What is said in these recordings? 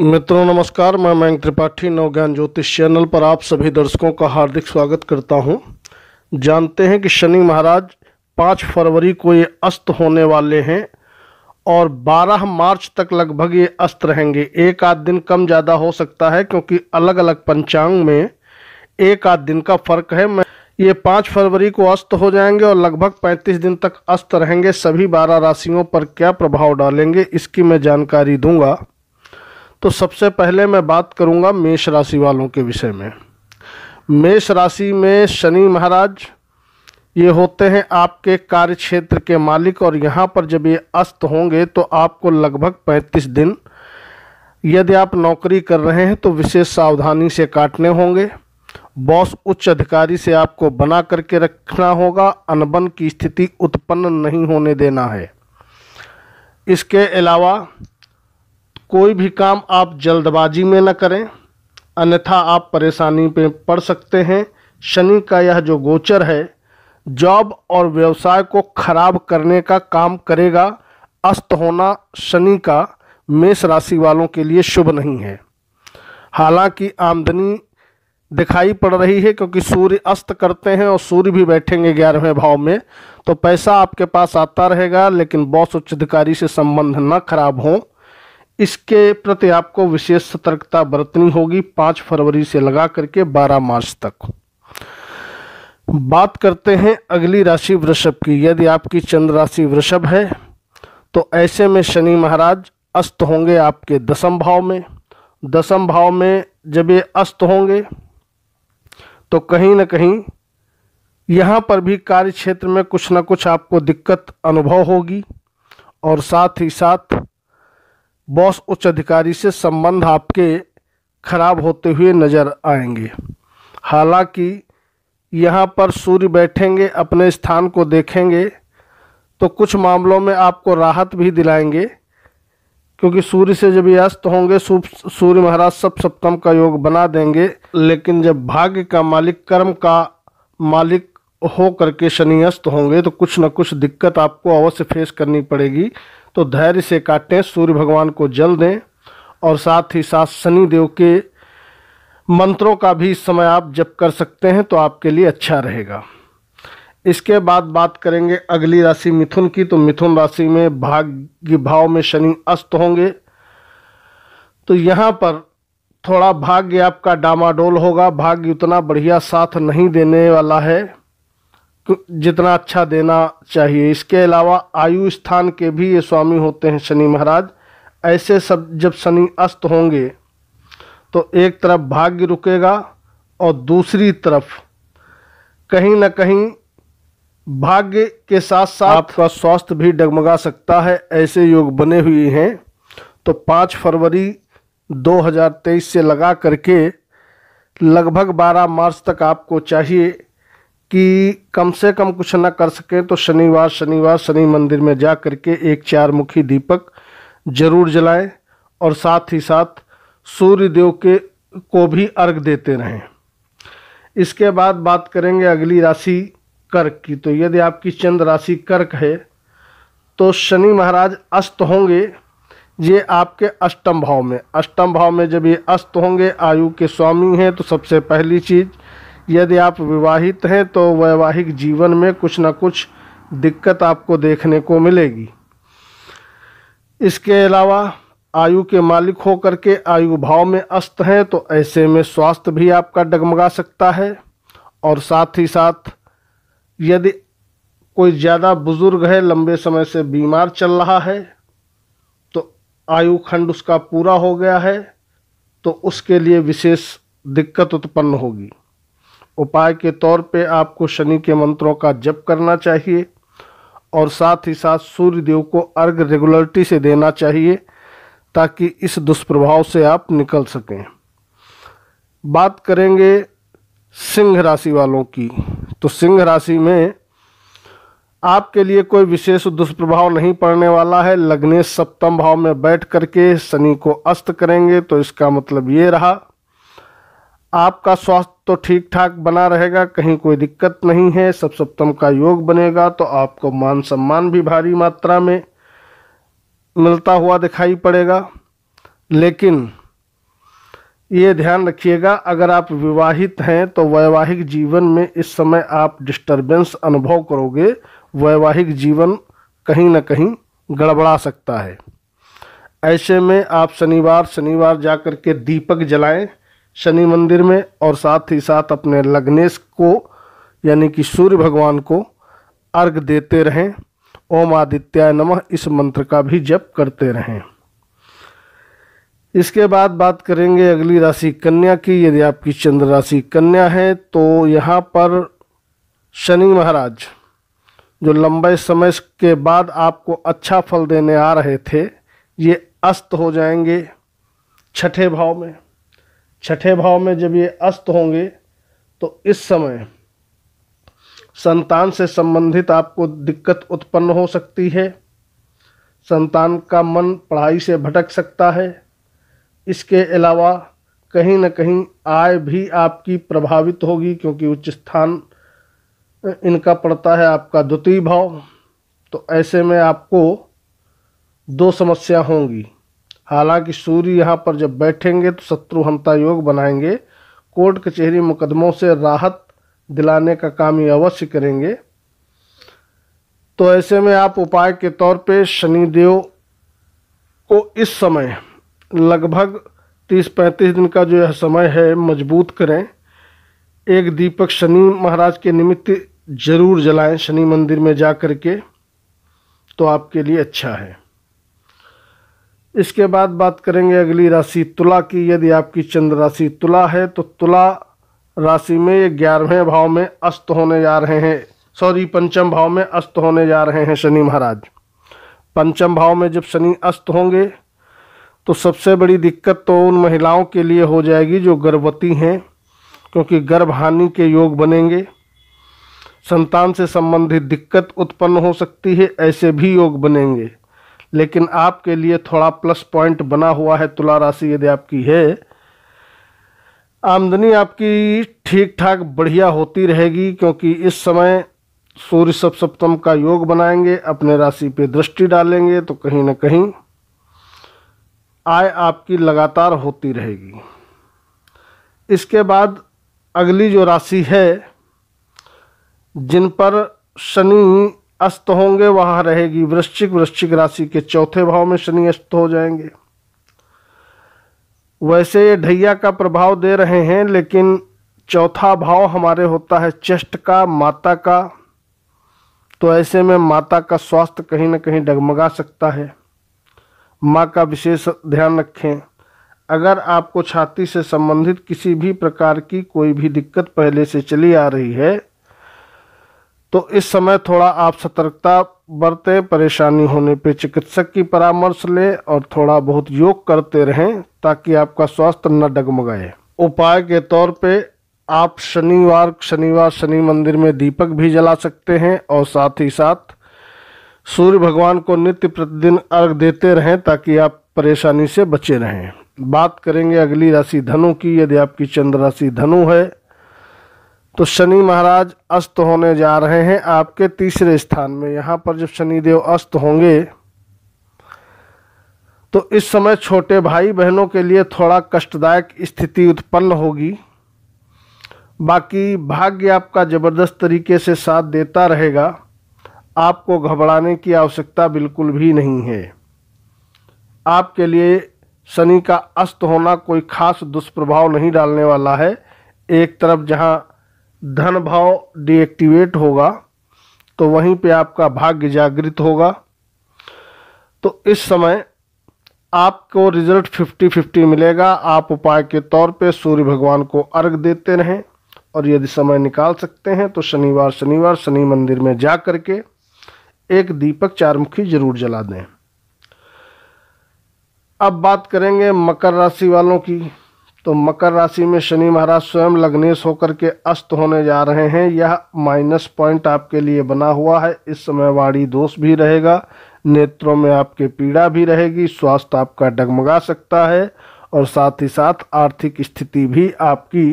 मित्रों नमस्कार मैं मयंक त्रिपाठी नवज्ञान ज्योतिष चैनल पर आप सभी दर्शकों का हार्दिक स्वागत करता हूं जानते हैं कि शनि महाराज 5 फरवरी को ये अस्त होने वाले हैं और 12 मार्च तक लगभग ये अस्त रहेंगे एक आध दिन कम ज़्यादा हो सकता है क्योंकि अलग अलग पंचांग में एक आध दिन का फ़र्क है मैं ये पाँच फरवरी को अस्त हो जाएंगे और लगभग पैंतीस दिन तक अस्त रहेंगे सभी बारह राशियों पर क्या प्रभाव डालेंगे इसकी मैं जानकारी दूंगा तो सबसे पहले मैं बात करूंगा मेष राशि वालों के विषय में मेष राशि में शनि महाराज ये होते हैं आपके कार्य क्षेत्र के मालिक और यहाँ पर जब ये अस्त होंगे तो आपको लगभग 35 दिन यदि आप नौकरी कर रहे हैं तो विशेष सावधानी से काटने होंगे बॉस उच्च अधिकारी से आपको बना करके रखना होगा अनबन की स्थिति उत्पन्न नहीं होने देना है इसके अलावा कोई भी काम आप जल्दबाजी में न करें अन्यथा आप परेशानी में पड़ सकते हैं शनि का यह जो गोचर है जॉब और व्यवसाय को खराब करने का काम करेगा अस्त होना शनि का मेष राशि वालों के लिए शुभ नहीं है हालांकि आमदनी दिखाई पड़ रही है क्योंकि सूर्य अस्त करते हैं और सूर्य भी बैठेंगे ग्यारहवें भाव में तो पैसा आपके पास आता रहेगा लेकिन बॉस उच्च अधिकारी से संबंध न खराब हों इसके प्रति आपको विशेष सतर्कता बरतनी होगी पांच फरवरी से लगा करके बारह मार्च तक बात करते हैं अगली राशि वृषभ की यदि आपकी चंद्र राशि वृषभ है तो ऐसे में शनि महाराज अस्त होंगे आपके दसम भाव में दसम भाव में जब ये अस्त होंगे तो कहीं ना कहीं यहाँ पर भी कार्य क्षेत्र में कुछ ना कुछ आपको दिक्कत अनुभव होगी और साथ ही साथ बॉस उच्च अधिकारी से संबंध आपके खराब होते हुए नजर आएंगे हालांकि यहाँ पर सूर्य बैठेंगे अपने स्थान को देखेंगे तो कुछ मामलों में आपको राहत भी दिलाएंगे क्योंकि सूर्य से जब अस्त होंगे सूर्य महाराज सब सप्तम का योग बना देंगे लेकिन जब भाग्य का मालिक कर्म का मालिक हो करके शनियस्त होंगे तो कुछ ना कुछ दिक्कत आपको अवश्य फेस करनी पड़ेगी तो धैर्य से काटें सूर्य भगवान को जल दें और साथ ही साथ शनि देव के मंत्रों का भी इस समय आप जप कर सकते हैं तो आपके लिए अच्छा रहेगा इसके बाद बात करेंगे अगली राशि मिथुन की तो मिथुन राशि में भाग्य भाव में शनि अस्त होंगे तो यहाँ पर थोड़ा भाग्य आपका डामाडोल होगा भाग्य उतना बढ़िया साथ नहीं देने वाला है जितना अच्छा देना चाहिए इसके अलावा आयु स्थान के भी ये स्वामी होते हैं शनि महाराज ऐसे सब जब शनि अस्त होंगे तो एक तरफ भाग्य रुकेगा और दूसरी तरफ कहीं ना कहीं भाग्य के साथ साथ आपका स्वास्थ्य भी डगमगा सकता है ऐसे योग बने हुए हैं तो पाँच फरवरी 2023 से लगा करके लगभग 12 मार्च तक आपको चाहिए कि कम से कम कुछ ना कर सकें तो शनिवार शनिवार शनि मंदिर में जा करके एक चार मुखी दीपक जरूर जलाएं और साथ ही साथ सूर्य देव के को भी अर्घ देते रहें इसके बाद बात करेंगे अगली राशि कर्क की तो यदि आपकी चंद्र राशि कर्क है तो शनि महाराज अस्त होंगे ये आपके अष्टम भाव में अष्टम भाव में जब ये अस्त होंगे आयु के स्वामी हैं तो सबसे पहली चीज़ यदि आप विवाहित हैं तो वैवाहिक जीवन में कुछ ना कुछ दिक्कत आपको देखने को मिलेगी इसके अलावा आयु के मालिक होकर के आयु भाव में अस्त हैं तो ऐसे में स्वास्थ्य भी आपका डगमगा सकता है और साथ ही साथ यदि कोई ज़्यादा बुजुर्ग है लंबे समय से बीमार चल रहा है तो आयु खंड उसका पूरा हो गया है तो उसके लिए विशेष दिक्कत उत्पन्न होगी उपाय के तौर पे आपको शनि के मंत्रों का जप करना चाहिए और साथ ही साथ सूर्य देव को अर्घ रेगुलरिटी से देना चाहिए ताकि इस दुष्प्रभाव से आप निकल सकें बात करेंगे सिंह राशि वालों की तो सिंह राशि में आपके लिए कोई विशेष दुष्प्रभाव नहीं पड़ने वाला है लग्नेश सप्तम भाव में बैठ करके शनि को अस्त करेंगे तो इसका मतलब ये रहा आपका स्वास्थ्य तो ठीक ठाक बना रहेगा कहीं कोई दिक्कत नहीं है सब सप्तम का योग बनेगा तो आपको मान सम्मान भी भारी मात्रा में मिलता हुआ दिखाई पड़ेगा लेकिन ये ध्यान रखिएगा अगर आप विवाहित हैं तो वैवाहिक जीवन में इस समय आप डिस्टरबेंस अनुभव करोगे वैवाहिक जीवन कहीं ना कहीं गड़बड़ा सकता है ऐसे में आप शनिवार शनिवार जाकर के दीपक जलाएं शनि मंदिर में और साथ ही साथ अपने लग्नेश को यानी कि सूर्य भगवान को अर्घ देते रहें ओम आदित्याय नमः इस मंत्र का भी जप करते रहें इसके बाद बात करेंगे अगली राशि कन्या की यदि आपकी चंद्र राशि कन्या है तो यहाँ पर शनि महाराज जो लंबे समय के बाद आपको अच्छा फल देने आ रहे थे ये अस्त हो जाएंगे छठे भाव में छठे भाव में जब ये अस्त होंगे तो इस समय संतान से संबंधित आपको दिक्कत उत्पन्न हो सकती है संतान का मन पढ़ाई से भटक सकता है इसके अलावा कहीं ना कहीं आय भी आपकी प्रभावित होगी क्योंकि उच्च स्थान इनका पड़ता है आपका द्वितीय भाव तो ऐसे में आपको दो समस्या होंगी हालांकि सूर्य यहाँ पर जब बैठेंगे तो शत्रु हमता योग बनाएंगे कोर्ट कचहरी मुकदमों से राहत दिलाने का काम ये अवश्य करेंगे तो ऐसे में आप उपाय के तौर पे शनिदेव को इस समय लगभग 30-35 दिन का जो यह समय है मजबूत करें एक दीपक शनि महाराज के निमित्त ज़रूर जलाएं शनि मंदिर में जा कर के तो आपके लिए अच्छा है इसके बाद बात करेंगे अगली राशि तुला की यदि आपकी चंद्र राशि तुला है तो तुला राशि में ये ग्यारहवें भाव में अस्त होने जा रहे हैं सॉरी पंचम भाव में अस्त होने जा रहे हैं शनि महाराज पंचम भाव में जब शनि अस्त होंगे तो सबसे बड़ी दिक्कत तो उन महिलाओं के लिए हो जाएगी जो गर्भवती हैं क्योंकि गर्भ हानि के योग बनेंगे संतान से संबंधित दिक्कत उत्पन्न हो सकती है ऐसे भी योग बनेंगे लेकिन आपके लिए थोड़ा प्लस पॉइंट बना हुआ है तुला राशि यदि आपकी है आमदनी आपकी ठीक ठाक बढ़िया होती रहेगी क्योंकि इस समय सूर्य सप सप्तम का योग बनाएंगे अपने राशि पे दृष्टि डालेंगे तो कहीं ना कहीं आय आपकी लगातार होती रहेगी इसके बाद अगली जो राशि है जिन पर शनि अस्त होंगे वहां रहेगी वृश्चिक वृश्चिक राशि के चौथे भाव में शनि अस्त हो जाएंगे वैसे ये ढैया का प्रभाव दे रहे हैं लेकिन चौथा भाव हमारे होता है चेस्ट का माता का तो ऐसे में माता का स्वास्थ्य कहीं ना कहीं डगमगा सकता है माँ का विशेष ध्यान रखें अगर आपको छाती से संबंधित किसी भी प्रकार की कोई भी दिक्कत पहले से चली आ रही है तो इस समय थोड़ा आप सतर्कता बरते परेशानी होने पे चिकित्सक की परामर्श लें और थोड़ा बहुत योग करते रहें ताकि आपका स्वास्थ्य न डगमगाए उपाय के तौर पे आप शनिवार शनिवार शनि मंदिर में दीपक भी जला सकते हैं और साथ ही साथ सूर्य भगवान को नित्य प्रतिदिन अर्घ देते रहें ताकि आप परेशानी से बचे रहें बात करेंगे अगली राशि धनु की यदि आपकी चंद्र राशि धनु है तो शनि महाराज अस्त होने जा रहे हैं आपके तीसरे स्थान में यहाँ पर जब शनिदेव अस्त होंगे तो इस समय छोटे भाई बहनों के लिए थोड़ा कष्टदायक स्थिति उत्पन्न होगी बाकी भाग्य आपका ज़बरदस्त तरीके से साथ देता रहेगा आपको घबराने की आवश्यकता बिल्कुल भी नहीं है आपके लिए शनि का अस्त होना कोई खास दुष्प्रभाव नहीं डालने वाला है एक तरफ जहाँ धन भाव डीएक्टिवेट होगा तो वहीं पे आपका भाग्य जागृत होगा तो इस समय आपको रिजल्ट फिफ्टी फिफ्टी मिलेगा आप उपाय के तौर पे सूर्य भगवान को अर्घ देते रहें और यदि समय निकाल सकते हैं तो शनिवार शनिवार शनि मंदिर में जा कर के एक दीपक चारमुखी जरूर जला दें अब बात करेंगे मकर राशि वालों की तो मकर राशि में शनि महाराज स्वयं लग्नेश होकर के अस्त होने जा रहे हैं यह माइनस पॉइंट आपके लिए बना हुआ है इस समय वाणी दोष भी रहेगा नेत्रों में आपके पीड़ा भी रहेगी स्वास्थ्य आपका डगमगा सकता है और साथ ही साथ आर्थिक स्थिति भी आपकी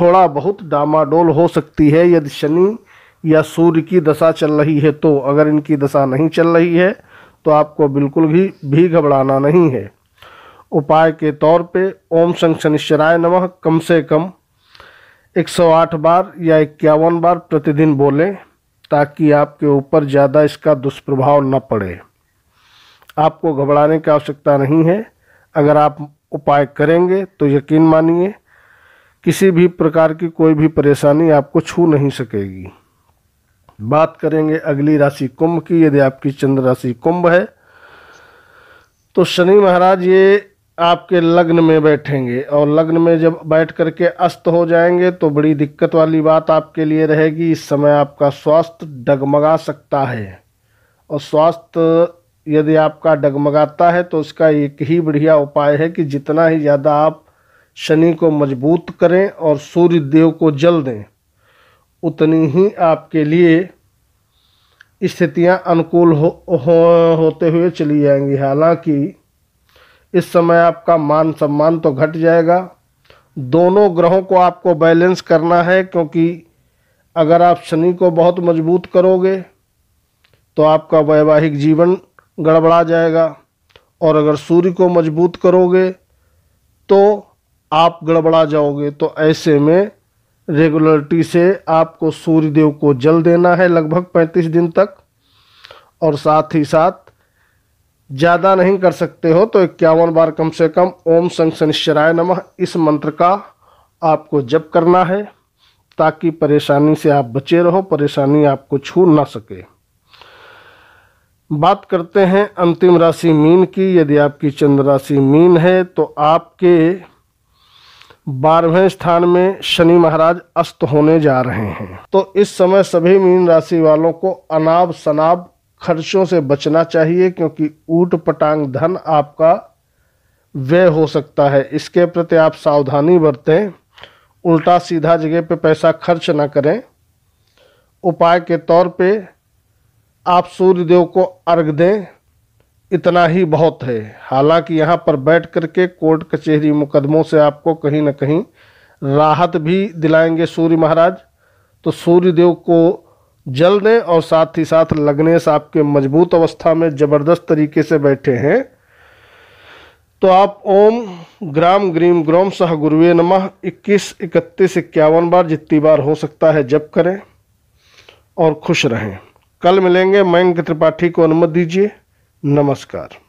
थोड़ा बहुत डामाडोल हो सकती है यदि शनि या सूर्य की दशा चल रही है तो अगर इनकी दशा नहीं चल रही है तो आपको बिल्कुल भी भी घबराना नहीं है उपाय के तौर पे ओम शंख शनिश्चराय नमः कम से कम 108 बार या इक्यावन बार प्रतिदिन बोलें ताकि आपके ऊपर ज़्यादा इसका दुष्प्रभाव न पड़े आपको घबराने की आवश्यकता नहीं है अगर आप उपाय करेंगे तो यकीन मानिए किसी भी प्रकार की कोई भी परेशानी आपको छू नहीं सकेगी बात करेंगे अगली राशि कुंभ की यदि आपकी चंद्र राशि कुंभ है तो शनि महाराज ये आपके लग्न में बैठेंगे और लग्न में जब बैठ करके अस्त हो जाएंगे तो बड़ी दिक्कत वाली बात आपके लिए रहेगी इस समय आपका स्वास्थ्य डगमगा सकता है और स्वास्थ्य यदि आपका डगमगाता है तो उसका एक ही बढ़िया उपाय है कि जितना ही ज़्यादा आप शनि को मजबूत करें और सूर्य देव को जल दें उतनी ही आपके लिए स्थितियां अनुकूल हो, हो होते हुए चली जाएंगी हालांकि इस समय आपका मान सम्मान तो घट जाएगा दोनों ग्रहों को आपको बैलेंस करना है क्योंकि अगर आप शनि को बहुत मजबूत करोगे तो आपका वैवाहिक जीवन गड़बड़ा जाएगा और अगर सूर्य को मजबूत करोगे तो आप गड़बड़ा जाओगे तो ऐसे में रेगुलरिटी से आपको सूर्यदेव को जल देना है लगभग पैंतीस दिन तक और साथ ही साथ ज़्यादा नहीं कर सकते हो तो इक्यावन बार कम से कम ओम संग शनिश्चराय नमः इस मंत्र का आपको जप करना है ताकि परेशानी से आप बचे रहो परेशानी आपको छू ना सके बात करते हैं अंतिम राशि मीन की यदि आपकी चंद्र राशि मीन है तो आपके बारहवें स्थान में शनि महाराज अस्त होने जा रहे हैं तो इस समय सभी मीन राशि वालों को अनाब शनाब खर्चों से बचना चाहिए क्योंकि ऊट पटांग धन आपका व्यय हो सकता है इसके प्रति आप सावधानी बरतें उल्टा सीधा जगह पे पैसा खर्च ना करें उपाय के तौर पे आप सूर्यदेव को अर्घ दें इतना ही बहुत है हालांकि यहाँ पर बैठ करके कोर्ट कचहरी मुकदमों से आपको कहीं ना कहीं राहत भी दिलाएंगे सूर्य महाराज तो सूर्यदेव को जलने और साथ ही साथ लगने से आपके मजबूत अवस्था में ज़बरदस्त तरीके से बैठे हैं तो आप ओम ग्राम ग्रीम ग्रोम सह गुरुवे नमः 21 इकतीस इक्यावन बार जितनी बार हो सकता है जप करें और खुश रहें कल मिलेंगे मयंक त्रिपाठी को अनुमति दीजिए नमस्कार